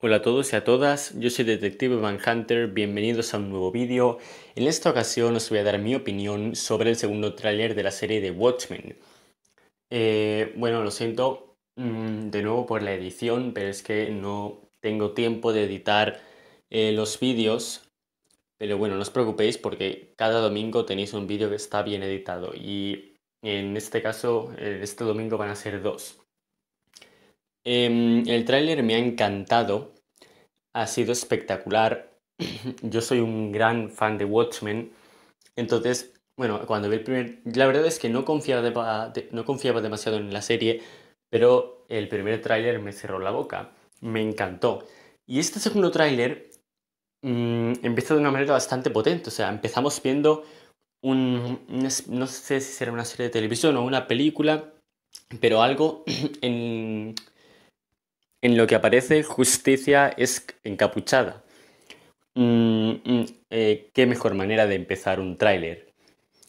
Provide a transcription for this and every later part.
Hola a todos y a todas, yo soy Detective Van Hunter, bienvenidos a un nuevo vídeo. En esta ocasión os voy a dar mi opinión sobre el segundo tráiler de la serie de Watchmen. Eh, bueno, lo siento mm, de nuevo por la edición, pero es que no tengo tiempo de editar eh, los vídeos. Pero bueno, no os preocupéis porque cada domingo tenéis un vídeo que está bien editado y en este caso, eh, este domingo van a ser dos. Em, el tráiler me ha encantado, ha sido espectacular. Yo soy un gran fan de Watchmen, entonces, bueno, cuando vi el primer... La verdad es que no confiaba, no confiaba demasiado en la serie, pero el primer tráiler me cerró la boca, me encantó. Y este segundo tráiler mm, empieza de una manera bastante potente, o sea, empezamos viendo un, no sé si será una serie de televisión o una película, pero algo en, en lo que aparece justicia es encapuchada. Mm, mm, eh, qué mejor manera de empezar un tráiler.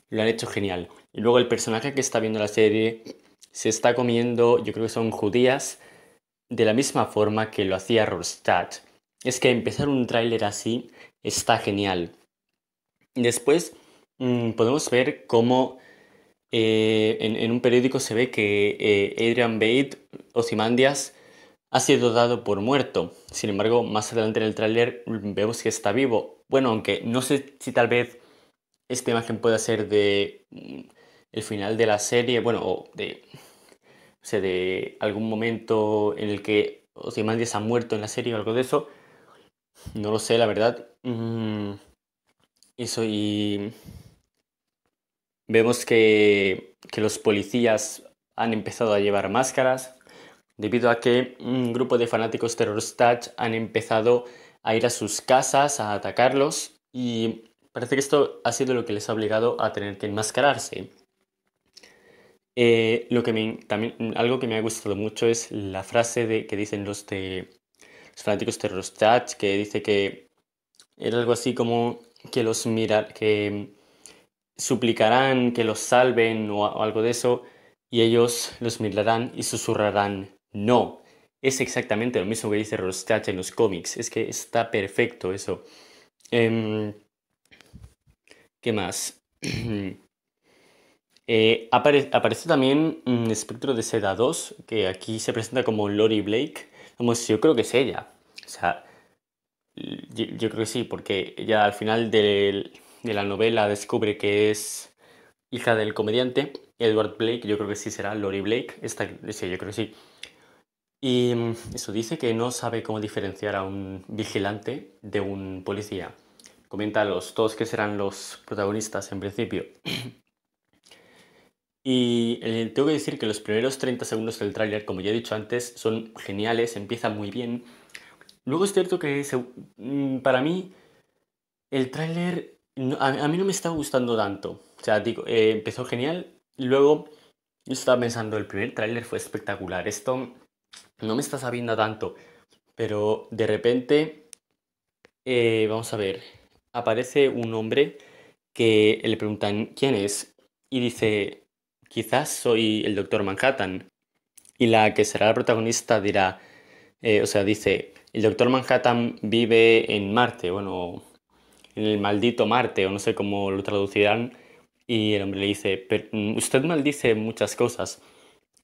Lo han hecho genial. Y luego el personaje que está viendo la serie se está comiendo, yo creo que son judías, de la misma forma que lo hacía Rostadt. Es que empezar un tráiler así está genial. Después mm, podemos ver cómo eh, en, un periódico se ve que eh, Adrian Bate, Ozymandias, ha sido dado por muerto. Sin embargo, más adelante en el tráiler vemos que está vivo. Bueno, aunque no sé si tal vez esta imagen pueda ser de mm, el final de la serie, bueno, o de, o sea, de algún momento en el que Ozymandias ha muerto en la serie o algo de eso. No lo sé, la verdad. Mm, eso y vemos que, que los policías han empezado a llevar máscaras debido a que un grupo de fanáticos terroristas han empezado a ir a sus casas, a atacarlos, y parece que esto ha sido lo que les ha obligado a tener que enmascararse. Eh, lo que también, algo que me ha gustado mucho es la frase de, que dicen los, de, los fanáticos terroristas, que dice que era algo así como que los mirar que suplicarán que los salven o algo de eso, y ellos los mirarán y susurrarán, no, es exactamente lo mismo que dice Rostach en los cómics. Es que está perfecto eso. Em, ¿Qué más? Eh, aparece también un mm, espectro de Seda 2 que aquí se presenta como Lori Blake. Vamos, yo creo que es ella. O sea, yo, creo que sí, porque ya al final de la novela descubre que es hija del comediante Edward Blake. Yo creo que sí será Lori Blake. Esta, sí, yo creo que sí. Y mm, eso dice que no sabe cómo diferenciar a un vigilante de un policía. Comenta a los dos que serán los protagonistas en principio. y eh, tengo que decir que los primeros 30 segundos del tráiler, como ya he dicho antes, son geniales, empieza muy bien. Luego es cierto que mm, para mí el tráiler a, mí no me está gustando tanto. O sea, digo, eh, empezó genial, luego yo estaba pensando, el primer tráiler fue espectacular, esto no me está sabiendo tanto, pero de repente, eh, vamos a ver, aparece un hombre que le preguntan quién es y dice, quizás soy el doctor Manhattan. Y la que será la protagonista dirá, eh, o sea, dice, el doctor Manhattan vive en Marte, bueno, en el maldito Marte, o no sé cómo lo traducirán. Y el hombre le dice, mm, usted maldice muchas cosas.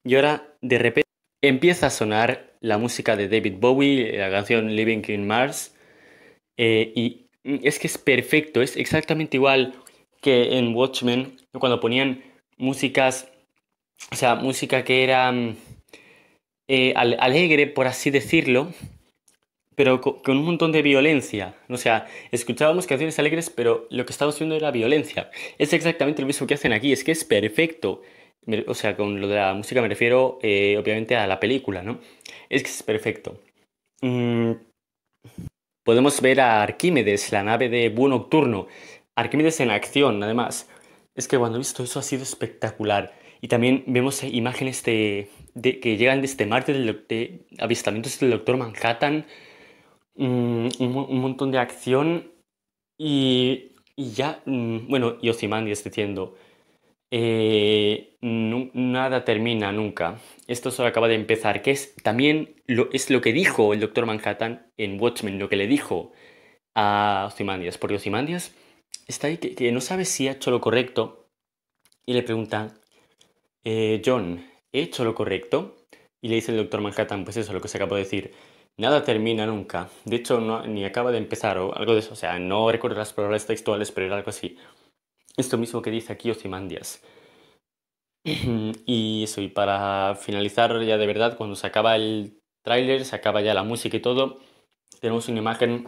Y ahora, de repente... Empieza a sonar la música de David Bowie, la canción Living in Mars, eh, y mm, es que es perfecto, es exactamente igual que en Watchmen, cuando ponían músicas, o sea, música que era mm, eh, alegre, por así decirlo, pero con un montón de violencia. O sea, escuchábamos canciones alegres, pero lo que estábamos viendo era violencia. Es exactamente lo mismo que hacen aquí, es que es perfecto o sea, con lo de la música me refiero eh, obviamente a la película, ¿no? Es que es perfecto. Mm, podemos ver a Arquímedes, la nave de Búho Nocturno. Arquímedes en acción, además. Es que cuando he visto eso ha sido espectacular. Y también vemos imágenes de, que llegan desde Marte, avistamientos del Doctor Manhattan, mm, un, montón de acción y, y ya, mm, bueno, y Ozymandias diciendo, eh, nada termina nunca. Esto solo acaba de empezar, que es también lo, es lo que dijo el doctor Manhattan en Watchmen, lo que le dijo a Ozymandias, porque Ozymandias está ahí que, no sabe si ha hecho lo correcto y le pregunta, eh, John, ¿he hecho lo correcto? Y le dice el doctor Manhattan, pues eso, lo que se acabó de decir, nada termina nunca, de hecho ni acaba de empezar o algo de eso, o sea, no recuerdo las palabras textuales, pero era algo así. Esto mismo que dice aquí Ozymandias. Y eso, y para finalizar ya de verdad, cuando se acaba el tráiler, se acaba ya la música y todo, tenemos una imagen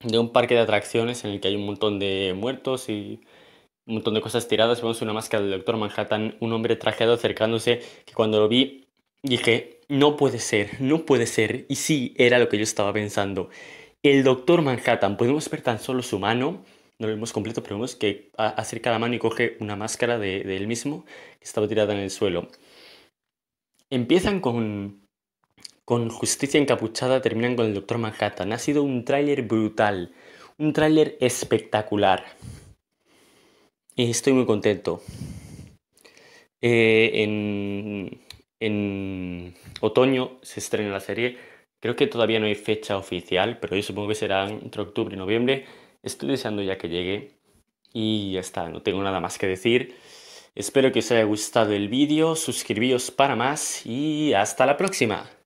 de un parque de atracciones en el que hay un montón de muertos y un montón de cosas tiradas. Vemos una máscara del Doctor Manhattan, un hombre trajeado acercándose, que cuando lo vi dije, no puede ser, no puede ser. Y sí, era lo que yo estaba pensando. El Doctor Manhattan, podemos ver tan solo su mano no lo vemos completo, pero vemos que acerca la mano y coge una máscara de, él mismo que estaba tirada en el suelo. Empiezan con, con Justicia Encapuchada, terminan con el Doctor Manhattan. Ha sido un tráiler brutal, un tráiler espectacular. Y estoy muy contento. Eh, en otoño se estrena la serie. Creo que todavía no hay fecha oficial, pero yo supongo que será entre octubre y noviembre. Estoy deseando ya que llegue y ya está, no tengo nada más que decir. Espero que os haya gustado el vídeo, suscribíos para más y hasta la próxima.